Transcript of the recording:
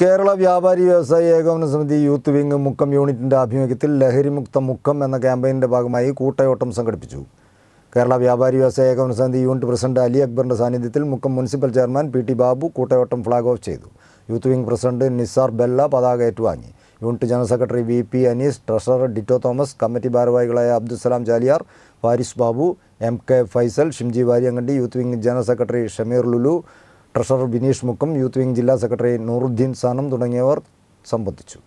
കേരള വ്യാപാരി വ്യവസായി ഏകോപന സമിതി യൂത്ത് വിംഗ് മുക്കം യൂണിറ്റിൻ്റെ ആഭിമുഖ്യത്തിൽ ലഹരിമുക്ത മുക്കം എന്ന ക്യാമ്പയിൻ്റെ ഭാഗമായി കൂട്ടയോട്ടം സംഘടിപ്പിച്ചു കേരള വ്യാപാരി വ്യവസായ ഏകോപന സമിതി യൂണിറ്റ് പ്രസിഡന്റ് അലി അക്ബറിൻ്റെ സാന്നിധ്യത്തിൽ Mukkam municipal chairman P T Babu കൂട്ടയോട്ടം ഫ്ളാഗ് ഓഫ് ചെയ്തു youth wing president Nisar Bella പതാക ഏറ്റുവാങ്ങി unit general secretary V P Anees treasurer Ditto Thomas committee ഭാരവാഹികളായ Abdussalam Jaliyar Faris Babu M K Faisal Shimji Varyankandi youth wing general secretary Shameer Lulu treasurer Bineesh Mukkam youth wing ജില്ലാ സെക്രട്ടറി നൂറുദ്ദീൻ സാനം തുടങ്ങിയവർ സംബന്ധിച്ചു